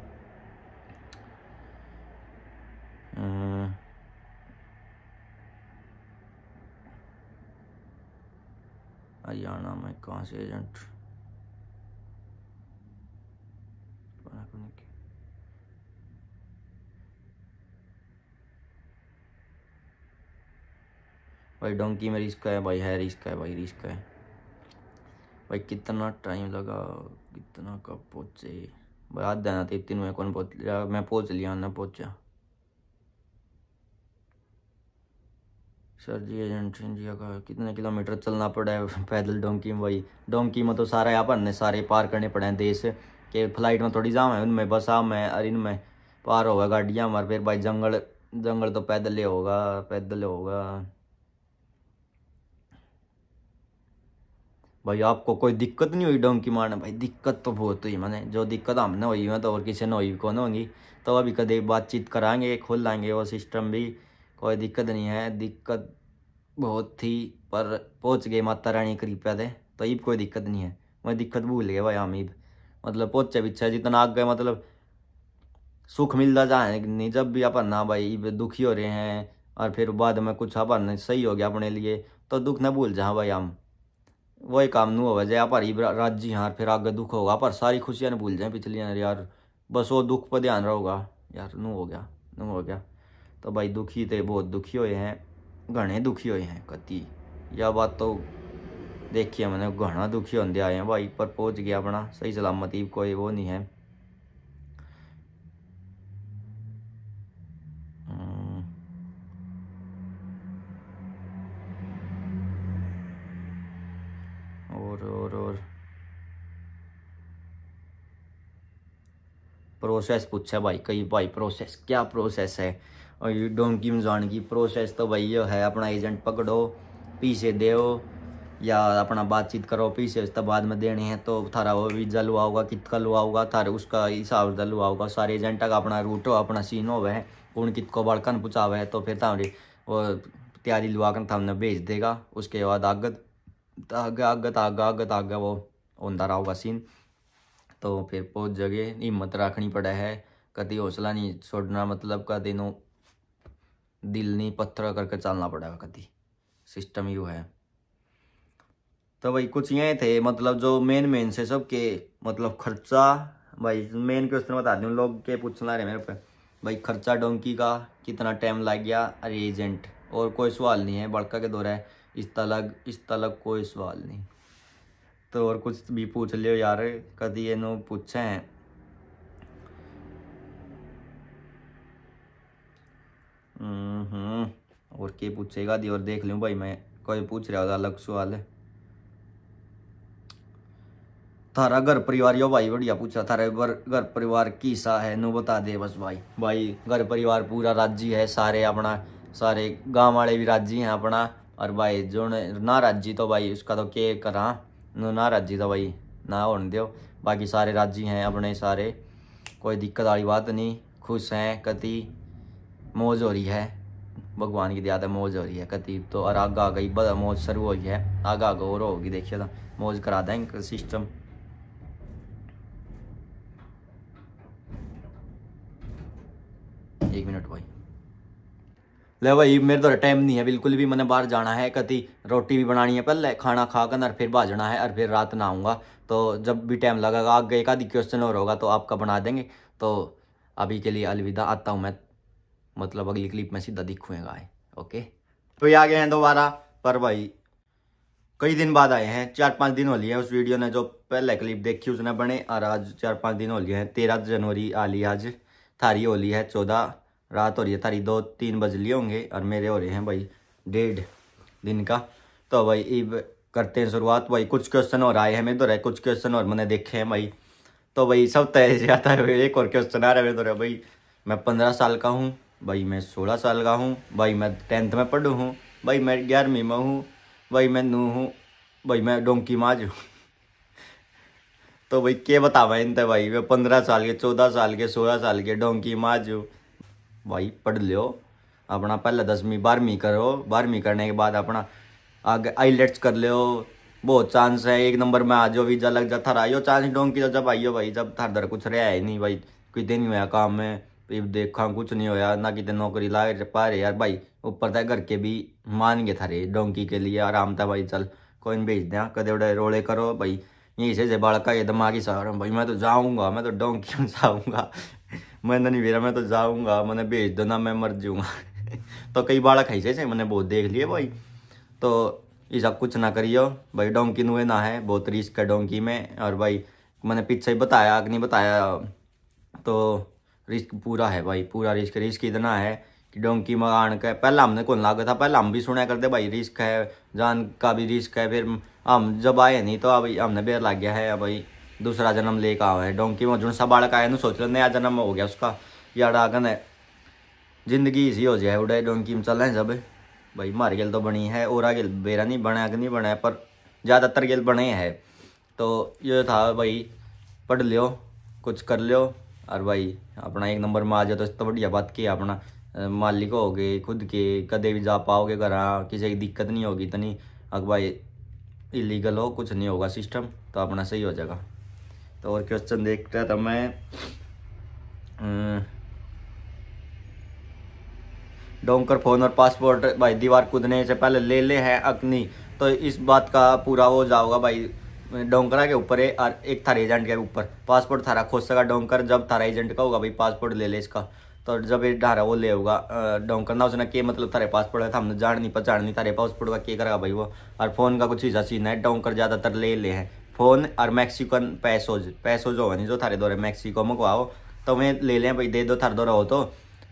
S1: हरियाणा में कहाँ से एजेंट भाई डोंकी में रिस्क है भाई है रिस्क है भाई रिस्क है भाई कितना टाइम लगा कितना कब पहुँचे भाई आज देना तीन में कौन पहुँच मैं पहुँच लिया ना पहुँचा सर जी एजेंट जी का कितने किलोमीटर चलना पड़ा है पैदल डोंकी में भाई डोंकी में तो सारे अपन ने सारे पार करने पड़े हैं देश के फ्लाइट में थोड़ी जाम है उनमें बस आम है और इनमें पार होगा गाड़ियाँ हमारे फिर भाई जंगल जंगल तो पैदल ही होगा पैदल होगा भाई आपको कोई दिक्कत नहीं हुई डोंकी मारने भाई दिक्कत तो बहुत हुई मैंने जो दिक्कत हमने हुई है तो और किसी ने हुई कौन होगी तो अभी कभी बातचीत कराएंगे खोल लाएंगे वो सिस्टम भी कोई दिक्कत नहीं है दिक्कत बहुत थी पर पहुंच गए माता रानी कृपया दे तो ईब कोई दिक्कत नहीं है मैं दिक्कत भूल गया भाई हम ईब मतलब पहुंचे पीछे जितना आग गए मतलब सुख मिलता जाए नहीं जब भी अपन ना भाई दुखी हो रहे हैं और फिर बाद में कुछ अपन सही हो गया अपने लिए तो दुख ना भूल जाए भाई हम वही काम नू हो जाए पर ईब राजी यार फिर आगे दुख होगा पर सारी खुशियाँ ना भूल जाए पिछली यार यार बस वो दुख पर ध्यान रहोगा यार नू हो गया नू हो गया तो भाई दुखी थे बहुत दुखी हुए हैं घने दुखी हुए हैं कति या बात तो देखिए मैंने घना दुखी होते आए हैं भाई पर पहुंच गया अपना सही सलामती कोई वो नहीं है हम्म। और और और प्रोसेस पूछा भाई कई भाई प्रोसेस क्या प्रोसेस है और डोंकी मजान की प्रोसेस तो भाई यो है अपना एजेंट पकड़ो पीछे दो या अपना बातचीत करो पीछे उसके बाद में देने हैं तो थारा वो वीज़ा लुआ होगा कितका लुआ होगा थारे उसका हिसाब से लुआ होगा सारे एजेंट का अपना रूट हो अपना सीन हो वह उन कितको बड़कन पूछावे है तो फिर थारे वो तैयारी लुआ कर भेज देगा उसके बाद आगत आगे आगत आगे आगत आगे वो होता रहा होगा सीन तो फिर बहुत जगह हिम्मत रखनी पड़े है कभी हौसला नहीं छोड़ना मतलब कदनों दिल नहीं पत्थर करके चलना पड़ेगा कभी सिस्टम यू है तो भाई कुछ ये थे मतलब जो मेन मेन से सब के मतलब खर्चा भाई मेन क्वेश्चन बता दूँ लोग के पूछना रहे मेरे पे भाई खर्चा डोंकी का कितना टाइम लग गया अरे एजेंट और कोई सवाल नहीं है बड़का के दौरा है इस तलग इस तलग कोई सवाल नहीं तो और कुछ भी पूछ लियो यार कभी ये पूछे हैं हम्म, और के पूछेगा दी और देख लूँ भाई मैं कोई पूछ रहा था अलग सवाल थारा घर परिवार यो भाई बढ़िया पूछा थारे घर परिवार की सा है नु बता दे बस भाई भाई घर परिवार पूरा राजी है सारे अपना सारे गांव वाले भी राजी हैं अपना और भाई जो ना राजी तो भाई उसका तो के करा ना राजी तो भाई ना होने दो बाकी सारे राजी हैं अपने सारे कोई दिक्कत वाली बात नहीं खुश हैं कति मौज हो रही है भगवान की दयाद मौज हो रही है कतीब तो और आग आ गई बड़ा मौज शुरू गई है आग आग और होगी देखिए तो मौज करा दें सिस्टम एक मिनट भाई ले भाई मेरे तो टाइम नहीं है बिल्कुल भी मैंने बाहर जाना है कति रोटी भी बनानी है पहले खाना खा कर और फिर भाजना है और फिर रात ना आऊँगा तो जब भी टाइम लगेगा आगे एक आधी क्वेश्चन और होगा तो आपका बना देंगे तो अभी के लिए अलविदा आता हूँ मैं मतलब अगली क्लिप में सीधा दिखूंगा ओके तो ये आ गए हैं दोबारा पर भाई कई दिन बाद आए हैं चार पाँच दिन हो लिए उस वीडियो ने जो पहले क्लिप देखी उसने बने और आज चार पाँच दिन हो लिए हैं तेरह जनवरी आ ली आज थारी हो ली है चौदह रात हो रही है थारी दो तीन बज लिए होंगे और मेरे हो रहे हैं भाई डेढ़ दिन का तो भाई इब करते हैं शुरुआत भाई कुछ क्वेश्चन और आए हैं मेरे तो कुछ क्वेश्चन और मैंने देखे हैं भाई तो भाई सब तय जाता है एक और क्वेश्चन आ रहा है मेरे तो भाई मैं पंद्रह साल का हूँ भाई मैं सोलह साल का हूँ भाई मैं टेंथ में पढ़ू हूँ भाई मैं ग्यारहवीं में हूँ भाई मैं नू हूँ भाई मैं डोंकी माज हूँ तो भाई के बतावा इन तो भाई वे पंद्रह साल के चौदह साल के सोलह साल के डोंकी माज हूँ भाई पढ़ लियो अपना पहले दसवीं बारहवीं करो बारहवीं करने के बाद अपना आगे आईलेट्स e कर लियो बहुत चांस है एक नंबर में आ जाओ वीजा लग जा थर यो चांस डोंकी तो जब आइयो भाई जब थर दर कुछ रहा है नहीं भाई कुछ दिन हुआ काम में भी देखा कुछ नहीं होया ना कि नौकरी ला पा रहे यार भाई ऊपर था घर के भी मान गए थारे डोंकी के लिए आराम था भाई चल कोई नहीं भेज दें कदे उड़े रोले करो भाई यहीं से बाढ़ का ये दिमाग ही सवार भाई मैं तो जाऊँगा मैं तो डोंकी में जाऊँगा मैंने नहीं भेरा मैं तो जाऊँगा मैंने भेज दो ना मैं मर जाऊँगा तो कई बालक ऐसे से मैंने बहुत देख लिए भाई तो ये सब कुछ ना करियो भाई डोंकी नुए ना है बहुत रिस्क है डोंकी में और भाई मैंने पीछे ही बताया कि नहीं बताया तो रिस्क पूरा है भाई पूरा रिस्क रिस्क इतना है कि डोंकी मकान का पहला हमने कौन लागू था पहला हम भी सुना करते भाई रिस्क है जान का भी रिस्क है फिर हम जब आए नहीं तो अभी हमने बेर लग गया है भाई दूसरा जन्म ले कर आओ है डोंकी में जो सा बालक आया सोच लो नया जन्म हो गया उसका यार आगन है जिंदगी इसी हो जाए उड़े डोंकी में चल रहे सब भाई मार गेल तो बनी है और गेल बेरा नहीं बना कि नहीं बना पर ज़्यादातर गेल बने हैं तो ये था भाई पढ़ लियो कुछ कर लियो और भाई अपना एक नंबर में आ जाओ तो इतना तो बढ़िया बात की अपना मालिक हो गए खुद के कदे भी जा पाओगे घर हाँ, किसी की दिक्कत नहीं होगी तो नहीं अगर भाई इलीगल हो कुछ नहीं होगा सिस्टम तो अपना सही हो जाएगा तो और क्वेश्चन देखता तो मैं डोंकर फोन और पासपोर्ट भाई दीवार कूदने से पहले ले ले है अग्नि तो इस बात का पूरा हो जाओगा भाई डोंकरा के ऊपर है और एक थार एजेंट के ऊपर पासपोर्ट थारा खोज सका डोंकर जब थारा एजेंट का होगा भाई पासपोर्ट ले ले इसका तो जब ये ढारा वो ले होगा डोंकर ना उसने के मतलब थारे पासपोर्ट है था हमने जान नहीं पहचान नहीं थारे पासपोर्ट का के करेगा भाई वो और फ़ोन का कुछ हिस्सा सीन है डोंकर ज़्यादातर ले ले हैं फ़ोन और मैक्सिकन पैसोज पैसोज होगा नहीं जो थारे दौरे मैक्सिको में को आओ तो मैं ले लें भाई दे दो थारे दौरा हो तो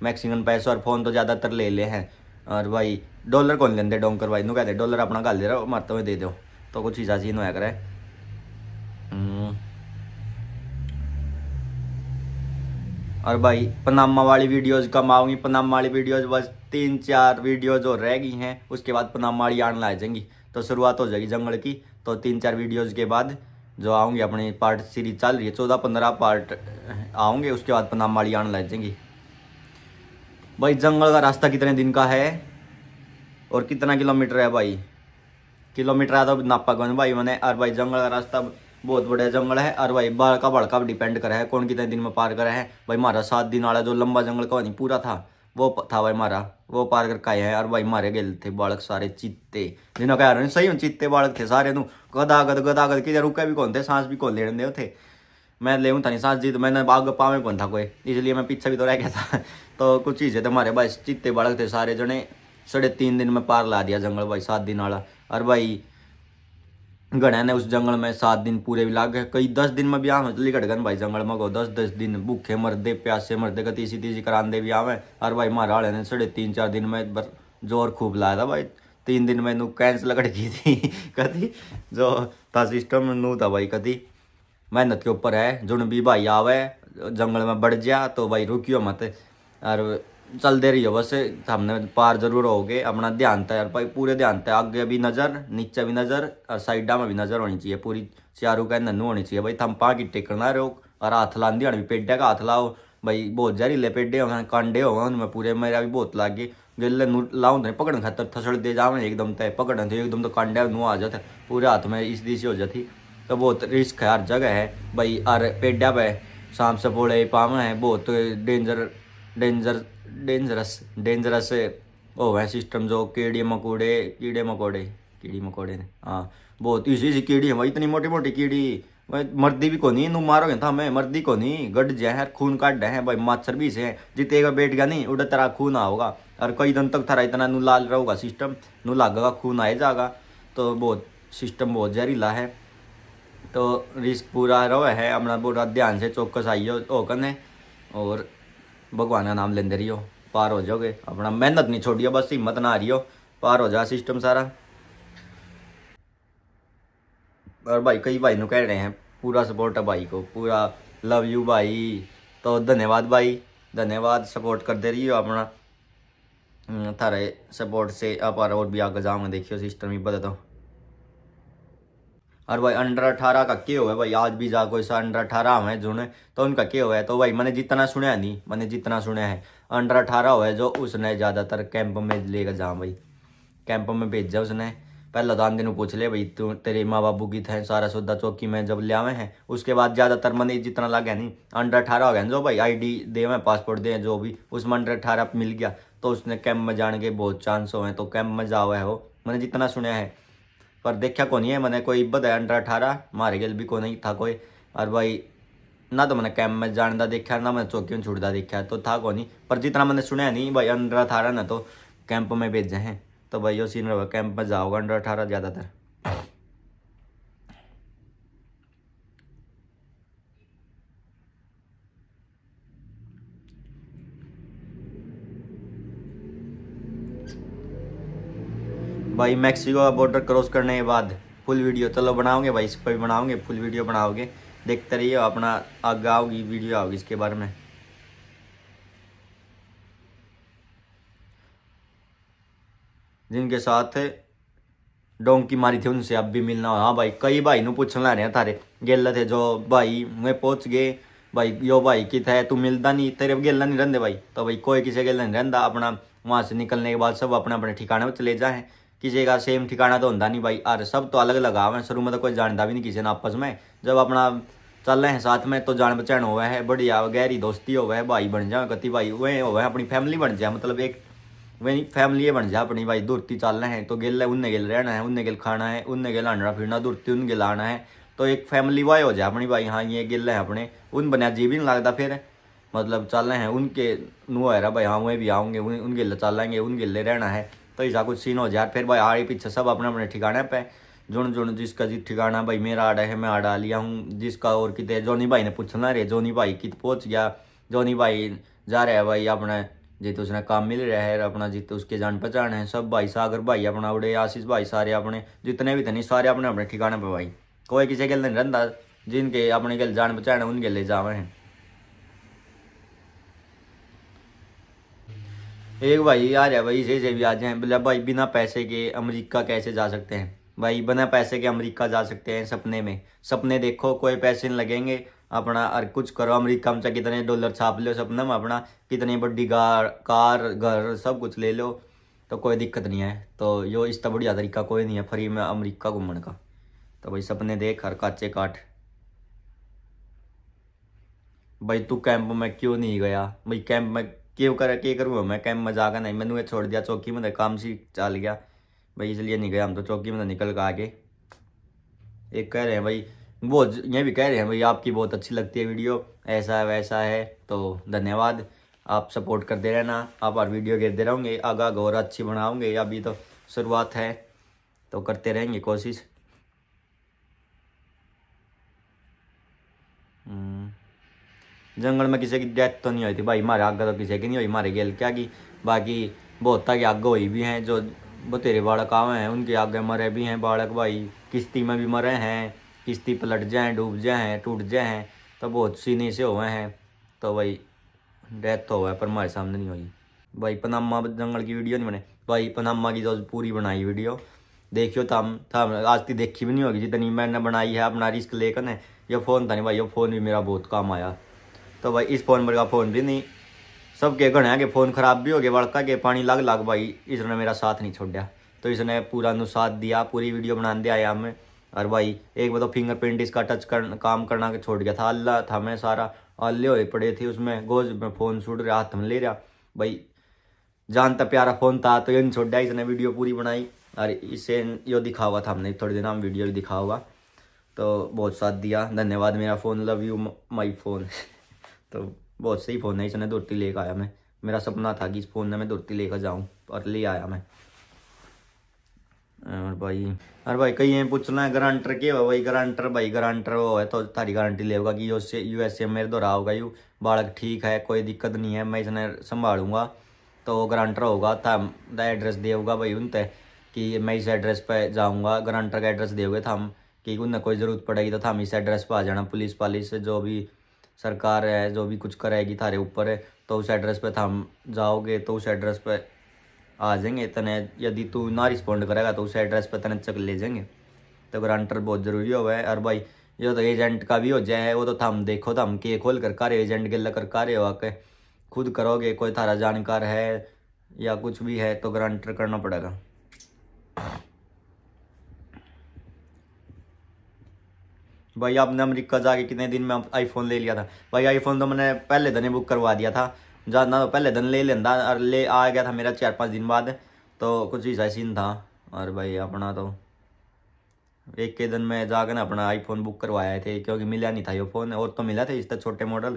S1: मैक्सिकन पैसो और फ़ोन तो ज़्यादातर ले ले हैं और भाई डॉलर कौन लेते डोंकर भाई नु कहते डॉलर अपना गाल दे रहा मारते हुए दे दो तो कुछ हिस्सा सीन होया करें हम्म। और भाई पनामा वाली वीडियोज कम आऊंगी पनामा वाली वीडियोज बस तीन चार वीडियो और रह गई हैं उसके बाद पनामा वाली आने ला जाएंगी तो शुरुआत हो जाएगी जंगल की तो तीन चार वीडियोज के बाद जो आऊंगी अपने पार्ट सीरीज चल रही है चौदह पंद्रह पार्ट आऊंगे उसके बाद पनामा वाली आने ला जाएंगी भाई जंगल का रास्ता कितने दिन का है और कितना किलोमीटर है भाई किलोमीटर आता तो नापा कौन भाई मैंने और भाई जंगल का रास्ता बहुत बढ़िया जंगल है और भाई बाढ़ का भड़का डिपेंड करा है कौन कितने दिन में पार करा है भाई मारा सात दिन वाला जो लंबा जंगल का नहीं पूरा था वो था भाई मारा वो पार करके आए हैं और भाई मारे गए थे बालक सारे चीते जिन्हों का सही चीते बालक थे सारे नू गदागद गदागद किधर रुके भी कौन थे सांस भी कौन लेने थे मैं ले था नहीं सांस जी तो मैंने बाग पावे कौन था कोई इसलिए मैं पीछे भी तो रह गया था तो कुछ चीज़ें थे मारे भाई चीते बालक थे सारे जने साढ़े तीन दिन में पार ला दिया जंगल भाई सात दिन वाला और भाई गड़े ने उस जंगल में सात दिन पूरे भी लाग गए कई दस दिन में भी आवे चली तो घटगन भाई जंगल में गो दस दस दिन भूखे मरदे प्यासे मरदे का तीसी तीसी करांदे भी आवे और भाई महाराड़े ने साढ़े तीन चार दिन में बर जोर खूब लाया था भाई तीन दिन में नू कैंसिल गई थी कति जो था सिस्टम नू था भाई कति मेहनत के ऊपर है जुन भी भाई आवे जंगल में बढ़ जा तो भाई रुकियो मत और चलते रहिए बस सामने पार जरूर हो गए अपना ध्यान था तो यार भाई पूरे ध्यान था तो आगे भी नज़र नीचे भी नज़र और साइडा में भी नज़र होनी चाहिए पूरी चारू का नन्नू होनी चाहिए भाई थम पा की टेकना रहो और हाथ लादी हमें पेडे का हाथ लाओ भाई बहुत जहरीले पेडे हो कांडे हो उनमें पूरे मेरा भी बहुत लागे गिल्ले लाऊं तो पकड़ने खातर थसड़ दे जावे एकदम तय पकड़ने थे तो एकदम तो कांडे नू आ जाते पूरे हाथ में इस दिशी हो जाती तो बहुत रिस्क है हर जगह है भाई हर पेड्या पे सांप सपोड़े पावे हैं बहुत डेंजर डेंजर डेंजरस डेंजरस ओ सिस्टम जो कीड़े मकोड़े कीड़े मकोड़े कीड़ी मकोड़े ने हाँ बहुत इसी सी कीड़ी है भाई इतनी मोटी मोटी कीड़ी भाई मर्दी भी को नहीं नू मारोगे था मैं मर्दी को नहीं गड हैं खून काट है भाई मच्छर भी से जितेगा बैठ गया नहीं उड़ा तेरा खून आओगा और कई दिन तक थारा इतना नू लाल रहूगा सिस्टम नू लागेगा खून आए जाएगा तो बहुत सिस्टम बहुत जहरीला है तो रिस्क पूरा रहो है हमारा पूरा ध्यान से चौकस आइयो ओ कने और भगवान का नाम लेंदे रहियो पार हो जाओगे अपना मेहनत नहीं छोड़ियो बस हिम्मत ना हारियो पार हो जा सिस्टम सारा और भाई कई भाई कह रहे हैं पूरा सपोर्ट है भाई को पूरा लव यू भाई तो धन्यवाद भाई धन्यवाद सपोर्ट करते रहियो अपना हम्म, थारे सपोर्ट से आप और भी आगे जाओगे देखियो सिस्टम ही बता दो और भाई अंडर अठारह का के हुआ भाई आज भी जा कोई सा अंडर अठारह हुए जोने तो उनका क्या हुआ है तो भाई मैंने जितना सुना नहीं मैंने जितना सुना है अंडर अठारह हुआ जो उसने ज़्यादातर कैंप में लेकर जा भाई कैंप में भेजा उसने पहला तो आंधी पूछ ले भाई तू तेरे माँ बाबू की थे सारा सौदा चौकी में जब ले आवे हैं उसके बाद ज़्यादातर मैंने जितना लगे नहीं अंडर अठारह हो गया जो भाई आईडी दे पासपोर्ट दे जो भी उसमें अंडर अठारह मिल गया तो उसने कैंप में जाने के बहुत चांस हो तो कैंप में जा हुआ है वो मैंने जितना सुना है पर देखा को नहीं है मैंने कोई बधाया अंडर अठारह मारे गल भी को नहीं था कोई और भाई ना तो मैंने कैंप में जाने का देखा ना मैंने चौकी में छुटता देखा तो था को नहीं पर जितना मैंने सुना नहीं भाई अंडर अठारह ना तो कैंप में भेजे हैं तो भाई वो सीन कैंप में जाओगे अंडर अठारह ज़्यादातर भाई मैक्सिको का बॉर्डर क्रॉस करने के बाद फुल वीडियो चलो बनाओगे भाई इस पर भी बनाओगे फुल वीडियो बनाओगे देखते रहिए अपना आगे आओगी वीडियो आओगी इसके बारे में जिनके साथ डोंकी मारी थी उनसे अब भी मिलना हाँ भाई कई भाई नु पूछ ला रहे हैं थारे गेला थे जो भाई मैं पहुंच गए भाई यो भाई कित है तू मिलता नहीं तेरे गेला नहीं रहते भाई तो भाई कोई किसी गेला नहीं रहता अपना वहाँ से निकलने के बाद सब अपने अपने ठिकाने पर चले जाए किसी का सेम ठिकाना तो होंगे नहीं भाई अरे सब तो अलग लगाव है शुरू में तो कोई जानता भी नहीं किसी ने आपस में जब अपना चल रहे हैं साथ में तो जान पहचान हुआ है बढ़िया गहरी दोस्ती होवे है भाई बन जाए कति भाई वह हुआ अपनी फैमिली बन जाए मतलब एक वही फैमिली बन जाए अपनी भाई दूरती चलना है तो गिल है उनने गिल रहना है उन्ने गिल खाना है उन्ने गिल आना फिरना दूरती उन गिल आना है तो एक फैमिली वाई हो जाए अपनी भाई हाँ ये गिल है अपने उन बनया जी भी नहीं लगता फिर मतलब चलना हैं उनके नुआ है भाई हाँ वह भी आऊँगे उन गिल चलेंगे उन गिले रहना है पैसा तो कुछ सीन हो जाए फिर भाई आड़े पीछे सब अपने अपने ठिकाने पे जुन जुन जिसका जी ठिकाना भाई मेरा आड़ा है मैं आड़ा लिया हूँ जिसका और कितने जोनी भाई ने पूछना रे जोनी भाई कित पहुँच गया जोनी भाई जा रहा है भाई अपने जी उसने काम मिल रहा है अपना जित उसके जान पहचान है सब भाई सागर भाई अपना उड़े आशीष भाई सारे अपने जितने भी थे नहीं सारे अपने अपने ठिकाने पर भाई कोई किसी के लिए नहीं रहता जिनके अपने के जान पहचान है उनके लिए जावे हैं एक भाई आ रहा भाई से, से भी आ जाए बोला भाई बिना पैसे के अमेरिका कैसे जा सकते हैं भाई बिना पैसे के अमेरिका जा सकते हैं सपने में सपने देखो कोई पैसे नहीं लगेंगे अपना और कुछ करो अमेरिका में चाहे कितने डॉलर छाप लो सपना में अपना कितनी बड़ी गार कार घर सब कुछ ले लो तो कोई दिक्कत नहीं है तो यो इस तो बढ़िया तरीका कोई नहीं है फ्री में अमरीका घूमने का तो भाई सपने देख हर काचे काट भाई तू कैंप में क्यों नहीं गया भाई कैंप में क्यों कर के करूँ मैं कहीं मजाक नहीं मैंने छोड़ दिया चौकी में तो काम सी चल गया भाई इसलिए नहीं गया हम तो चौकी में तो निकल के आगे एक कह रहे हैं भाई वो ये भी कह रहे हैं भाई आपकी बहुत अच्छी लगती है वीडियो ऐसा है वैसा है तो धन्यवाद आप सपोर्ट करते रहना आप और वीडियो घेरते रहोगे आगा और अच्छी बनाओगे अभी तो शुरुआत है तो करते रहेंगे कोशिश जंगल में किसी की डेथ तो नहीं हुई थी भाई मारे आग तो किसी की नहीं हुई मारे गेल क्या की बाकी बहुत की आग हुई भी हैं जो बतेरे बालक आवे हैं उनके आगे मरे भी हैं बालक भाई किश्ती में भी मरे हैं किश्ती पलट जाए डूब जाए हैं टूट जाए हैं तो बहुत सीने से तो हुए हैं तो भाई डेथ तो हुआ पर हमारे सामने नहीं हुई भाई पनामा जंगल की वीडियो नहीं बने भाई पनामा की जो पूरी बनाई वीडियो देखियो तो हम आज तक देखी भी नहीं होगी जितनी मैंने बनाई है अपना रिस्क लेकर ने ये फ़ोन था नहीं भाई ये फ़ोन भी मेरा बहुत काम आया तो भाई इस फ़ोन पर का फ़ोन भी नहीं सबके घने के फ़ोन ख़राब भी हो गए बड़का के पानी लग लग भाई इसने मेरा साथ नहीं छोड़ा तो इसने पूरा नु साथ दिया पूरी वीडियो बना दे आया हमें और भाई एक बार तो फिंगरप्रिंट इसका टच कर काम करना के छोड़ गया था अल्लाह था मैं सारा अल्ले हो पड़े थे उसमें गोज में फ़ोन छूट रहा हाथ में ले रहा भाई जानता प्यारा फ़ोन था तो ये नहीं छोड़ दिया इसने वीडियो पूरी बनाई और इसे यो दिखा हुआ था हमने थोड़ी देर हम वीडियो भी दिखा हुआ तो बहुत साथ दिया धन्यवाद मेरा phone love you my phone तो बहुत सही फ़ोन है इसने धोती लेकर आया मैं मेरा सपना था कि इस फ़ोन ने मैं धोती लेकर जाऊँ और ले आया मैं और भाई अरे भाई कहीं पूछना है गारंटर के हो भाई गारंटर भाई गारंटर वो है तो थारी गारंटी ले होगा कि एस ए मेरे दोहरा होगा यू बालक ठीक है कोई दिक्कत नहीं है मैं इसने संभालूंगा तो गारंटर होगा था एड्रेस दे होगा भाई उनते कि मैं इस एड्रेस पर जाऊँगा गारंटर का एड्रेस दे होगे था हम कि उन्हें कोई ज़रूरत पड़ेगी तो था हम इस एड्रेस पर आ जाना पुलिस पालिस जो भी सरकार है जो भी कुछ कराएगी थारे ऊपर है तो उस एड्रेस पे थाम जाओगे तो उस एड्रेस पे आ जाएंगे तने यदि तू ना रिस्पोंड करेगा तो उस एड्रेस पे तने चक ले जाएंगे तो ग्रांटर बहुत ज़रूरी हो है और भाई ये तो एजेंट का भी हो जाए वो तो थाम देखो थाम के खोल कर कर एजेंट गिल्ला कर हो आके खुद करोगे कोई थारा जानकार है या कुछ भी है तो ग्रांटर करना पड़ेगा भाई आपने अमरीका जाके कितने दिन में आईफोन ले लिया था भाई आईफोन तो मैंने पहले दिन ही बुक करवा दिया था जाना तो पहले दिन ले लेता और ले आ गया था मेरा चार पाँच दिन बाद तो कुछ ऐसा सीन था और भाई अपना तो एक के दिन में जाकर ना अपना आईफोन बुक करवाया थे क्योंकि मिला नहीं था ये फ़ोन और तो मिला था इस तरह छोटे मॉडल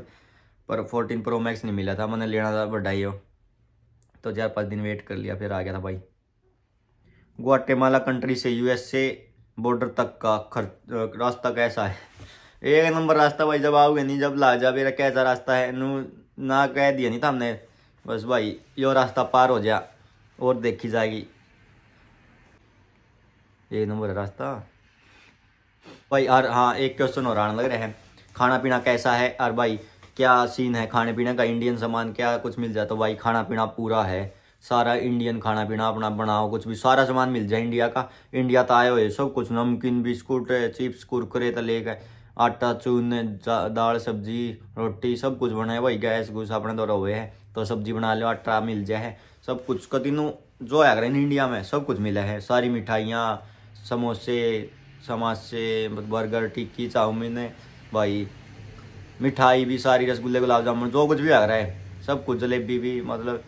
S1: पर फोर्टीन प्रो मैक्स नहीं मिला था मैंने लेना था बड़ा ही तो चार पाँच दिन वेट कर लिया फिर आ गया था भाई गुआटेमाला कंट्री से यूएसए से बॉर्डर तक का खर्च रास्ता कैसा है एक नंबर रास्ता भाई जब आओगे नहीं जब ला जा मेरा कैसा रास्ता है नू ना कह दिया नहीं था हमने बस भाई यो रास्ता पार हो जा और देखी जाएगी एक नंबर रास्ता भाई और हाँ एक क्वेश्चन और आने लग रहा है खाना पीना कैसा है और भाई क्या सीन है खाने पीने का इंडियन सामान क्या कुछ मिल जाता तो भाई खाना पीना पूरा है सारा इंडियन खाना पीना अपना बनाओ कुछ भी सारा सामान मिल जाए इंडिया का इंडिया तो आए हुए सब कुछ नमकीन बिस्कुट चिप्स कुरकुरे तो का आटा चून दाल सब्जी रोटी सब कुछ बनाए भाई गैस गुस अपने द्वारा तो हुए है तो सब्जी बना लो आटा मिल जाए सब कुछ का जो है इंडिया में सब कुछ मिला है सारी मिठाइयाँ समोसे समोसे बर्गर टिक्की चाउमीन भाई मिठाई भी सारी रसगुल्ले गुलाब जामुन जो कुछ भी आ रहा है सब कुछ जलेबी भी मतलब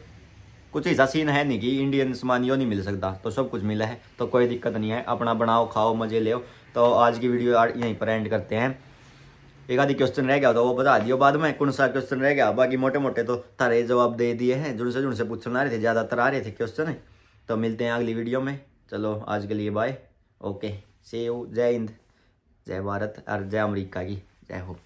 S1: कुछ ऐसा सीन है नहीं कि इंडियन सामान यो नहीं मिल सकता तो सब कुछ मिला है तो कोई दिक्कत नहीं है अपना बनाओ खाओ मज़े ले तो आज की वीडियो यहीं पर एंड करते हैं एक आधी क्वेश्चन रह गया तो वो बता दियो बाद में कौन सा क्वेश्चन रह गया बाकी मोटे मोटे तो तारे जवाब दे दिए हैं जुड़ से जुड़ से पूछ आ रहे थे ज़्यादातर आ रहे थे क्वेश्चन तो मिलते हैं अगली वीडियो में चलो आज के लिए बाय ओके से जय हिंद जय भारत और जय अमरीका की जय हो